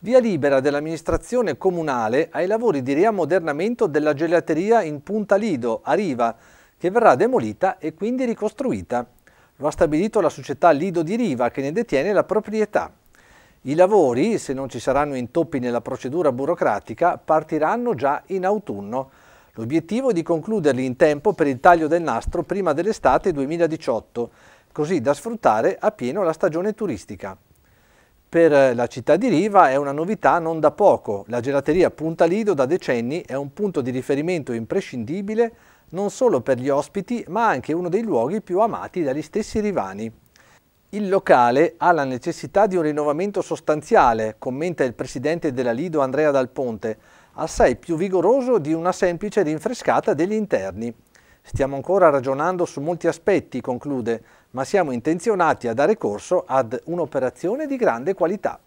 Via libera dell'amministrazione comunale ai lavori di riammodernamento della gelateria in Punta Lido, a Riva, che verrà demolita e quindi ricostruita. Lo ha stabilito la società Lido di Riva, che ne detiene la proprietà. I lavori, se non ci saranno intoppi nella procedura burocratica, partiranno già in autunno. L'obiettivo è di concluderli in tempo per il taglio del nastro prima dell'estate 2018, così da sfruttare appieno la stagione turistica. Per eh, la città di Riva è una novità non da poco. La gelateria Punta Lido da decenni è un punto di riferimento imprescindibile non solo per gli ospiti ma anche uno dei luoghi più amati dagli stessi rivani. Il locale ha la necessità di un rinnovamento sostanziale, commenta il presidente della Lido Andrea Dal Ponte, assai più vigoroso di una semplice rinfrescata degli interni. Stiamo ancora ragionando su molti aspetti, conclude, ma siamo intenzionati a dare corso ad un'operazione di grande qualità.